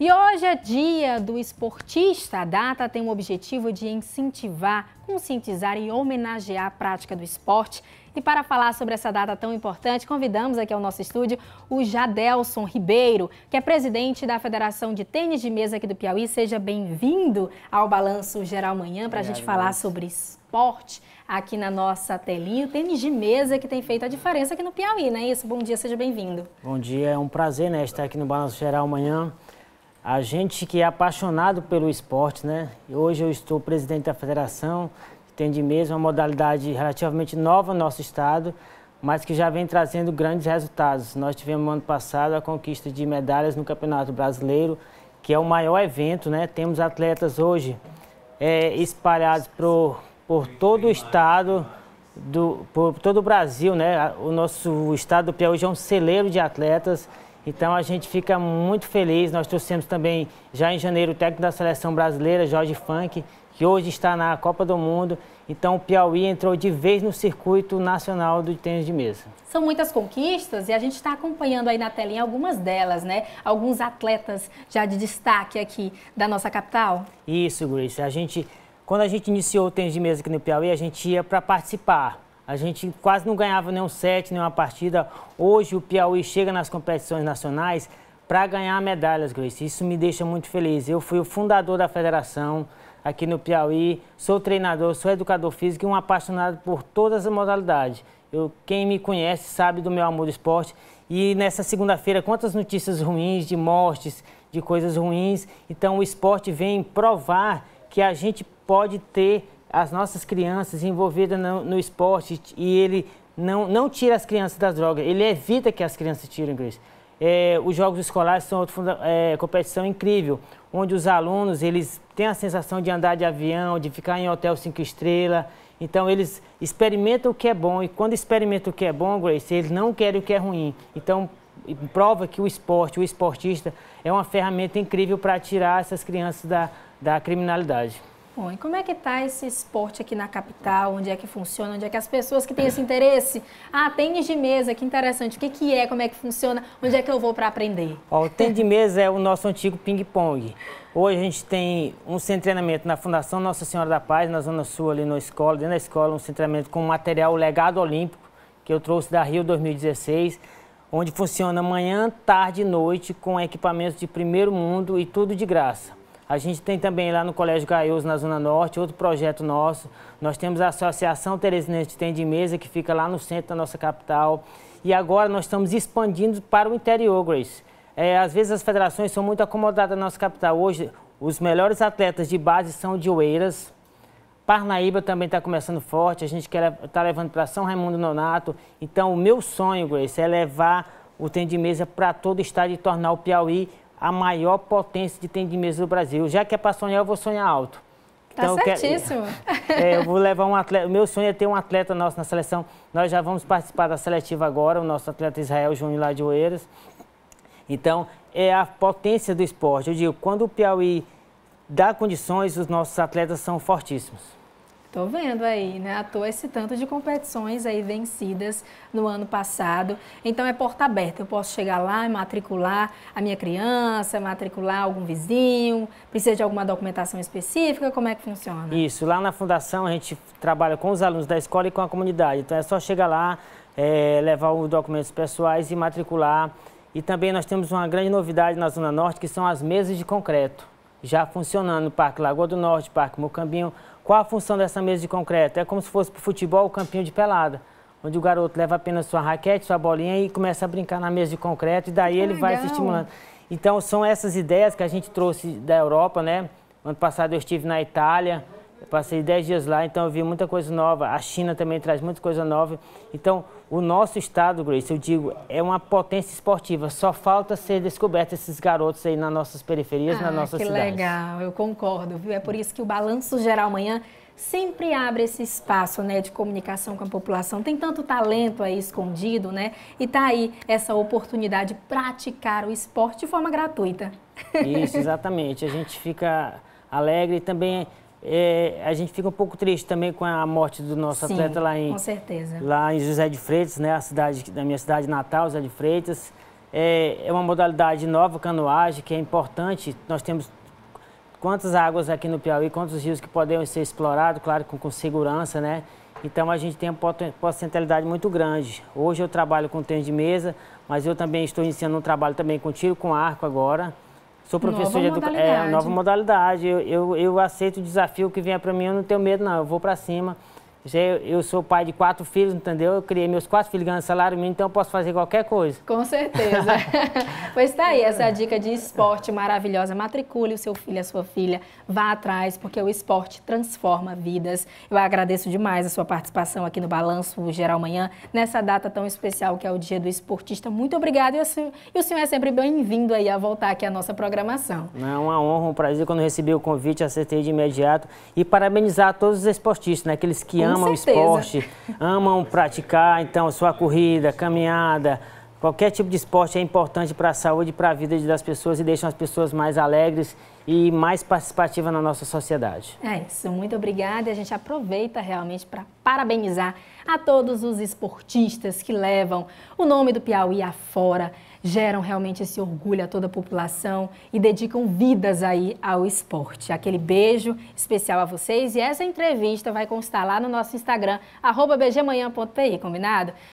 E hoje é dia do esportista. A data tem o objetivo de incentivar, conscientizar e homenagear a prática do esporte. E para falar sobre essa data tão importante, convidamos aqui ao nosso estúdio o Jadelson Ribeiro, que é presidente da Federação de Tênis de Mesa aqui do Piauí. Seja bem-vindo ao Balanço Geral Manhã para a gente falar sobre esporte aqui na nossa telinha. O tênis de mesa que tem feito a diferença aqui no Piauí, não é isso? Bom dia, seja bem-vindo. Bom dia, é um prazer né, estar aqui no Balanço Geral Manhã a gente que é apaixonado pelo esporte, né? Hoje eu estou presidente da federação, que tem de mesa uma modalidade relativamente nova no nosso estado, mas que já vem trazendo grandes resultados. Nós tivemos no ano passado a conquista de medalhas no Campeonato Brasileiro, que é o maior evento, né? Temos atletas hoje é, espalhados por, por todo o estado, do, por todo o Brasil, né? O nosso estado do Piauí é um celeiro de atletas. Então a gente fica muito feliz. Nós trouxemos também, já em janeiro, o técnico da seleção brasileira, Jorge Funk, que hoje está na Copa do Mundo. Então o Piauí entrou de vez no circuito nacional do tênis de mesa. São muitas conquistas e a gente está acompanhando aí na telinha algumas delas, né? Alguns atletas já de destaque aqui da nossa capital. Isso, Grace. A gente, quando a gente iniciou o tênis de mesa aqui no Piauí, a gente ia para participar a gente quase não ganhava nenhum set, nenhuma partida. Hoje o Piauí chega nas competições nacionais para ganhar medalhas, Grace. Isso me deixa muito feliz. Eu fui o fundador da federação aqui no Piauí, sou treinador, sou educador físico e um apaixonado por todas as modalidades. Eu, quem me conhece sabe do meu amor do esporte. E nessa segunda-feira, quantas notícias ruins de mortes, de coisas ruins. Então o esporte vem provar que a gente pode ter as nossas crianças envolvidas no, no esporte e ele não, não tira as crianças das drogas, ele evita que as crianças tirem, Grace. É, os jogos escolares são outra é, competição incrível, onde os alunos eles têm a sensação de andar de avião, de ficar em hotel cinco estrelas. Então eles experimentam o que é bom e quando experimentam o que é bom, Grace, eles não querem o que é ruim. Então prova que o esporte, o esportista é uma ferramenta incrível para tirar essas crianças da, da criminalidade. Bom, e como é que está esse esporte aqui na capital? Onde é que funciona? Onde é que as pessoas que têm esse interesse? Ah, tênis de mesa, que interessante. O que, que é? Como é que funciona? Onde é que eu vou para aprender? Ó, o tênis de mesa é o nosso antigo ping-pong. Hoje a gente tem um centro de treinamento na Fundação Nossa Senhora da Paz, na Zona Sul, ali na escola, dentro da escola, um centro de treinamento com material legado olímpico, que eu trouxe da Rio 2016, onde funciona manhã, tarde e noite com equipamentos de primeiro mundo e tudo de graça. A gente tem também lá no Colégio Gaioso, na Zona Norte, outro projeto nosso. Nós temos a Associação Teresinense de Tem de Mesa, que fica lá no centro da nossa capital. E agora nós estamos expandindo para o interior, Grace. É, às vezes as federações são muito acomodadas na nossa capital. Hoje, os melhores atletas de base são de Oeiras. Parnaíba também está começando forte. A gente quer estar tá levando para São Raimundo Nonato. Então, o meu sonho, Grace, é levar o Tem de Mesa para todo o estado e tornar o Piauí a maior potência de tênis de mesa do Brasil. Já que é para sonhar, eu vou sonhar alto. Tá então, tá certíssimo. Eu, quero, é, eu vou levar um atleta. Meu sonho é ter um atleta nosso na seleção. Nós já vamos participar da seletiva agora, o nosso atleta Israel Júnior lá de Oeiras. Então, é a potência do esporte. Eu digo, quando o Piauí dá condições, os nossos atletas são fortíssimos. Tô vendo aí, né? À toa esse tanto de competições aí vencidas no ano passado. Então é porta aberta. Eu posso chegar lá e matricular a minha criança, matricular algum vizinho, precisa de alguma documentação específica? Como é que funciona? Isso, lá na fundação a gente trabalha com os alunos da escola e com a comunidade. Então é só chegar lá, é, levar os documentos pessoais e matricular. E também nós temos uma grande novidade na Zona Norte, que são as mesas de concreto já funcionando no Parque Lagoa do Norte, Parque Mocambinho. Qual a função dessa mesa de concreto? É como se fosse para o futebol o campinho de pelada, onde o garoto leva apenas sua raquete, sua bolinha e começa a brincar na mesa de concreto e daí que ele legal. vai se estimulando. Então são essas ideias que a gente trouxe da Europa, né? Ano passado eu estive na Itália, passei 10 dias lá, então eu vi muita coisa nova. A China também traz muita coisa nova. Então o nosso estado, Grace, eu digo, é uma potência esportiva. Só falta ser descoberto esses garotos aí nas nossas periferias, ah, nossas cidades. Que legal, eu concordo, viu? É por isso que o Balanço Geral Manhã sempre abre esse espaço né, de comunicação com a população. Tem tanto talento aí escondido, né? E tá aí essa oportunidade de praticar o esporte de forma gratuita. Isso, exatamente. A gente fica alegre e também é, a gente fica um pouco triste também com a morte do nosso Sim, atleta lá em, com certeza. lá em José de Freitas, né? A cidade da minha cidade natal, José de Freitas. É, é uma modalidade nova, canoagem, que é importante. Nós temos quantas águas aqui no Piauí, quantos rios que podem ser explorados, claro, com, com segurança, né? Então a gente tem uma potencialidade muito grande. Hoje eu trabalho com tênis de mesa, mas eu também estou iniciando um trabalho também com tiro com arco agora. Sou professor nova de educação. É, nova modalidade. Eu, eu, eu aceito o desafio que vem para mim, eu não tenho medo, não. Eu vou para cima. Eu sou pai de quatro filhos, entendeu? Eu criei meus quatro filhos ganhando salário mínimo, então eu posso fazer qualquer coisa. Com certeza. pois tá aí, essa é dica de esporte maravilhosa. Matricule o seu filho, a sua filha. Vá atrás, porque o esporte transforma vidas. Eu agradeço demais a sua participação aqui no Balanço Geral Manhã, nessa data tão especial que é o Dia do Esportista. Muito obrigada e o senhor é sempre bem-vindo aí a voltar aqui à nossa programação. É uma honra, um prazer. Quando recebi o convite, acertei de imediato. E parabenizar todos os esportistas, né? aqueles que amam amam esporte, amam praticar, então, sua corrida, caminhada, Qualquer tipo de esporte é importante para a saúde e para a vida das pessoas e deixam as pessoas mais alegres e mais participativas na nossa sociedade. É isso, muito obrigada. A gente aproveita realmente para parabenizar a todos os esportistas que levam o nome do Piauí afora geram realmente esse orgulho a toda a população e dedicam vidas aí ao esporte. Aquele beijo especial a vocês e essa entrevista vai constar lá no nosso Instagram, bgmanhã.pi, combinado?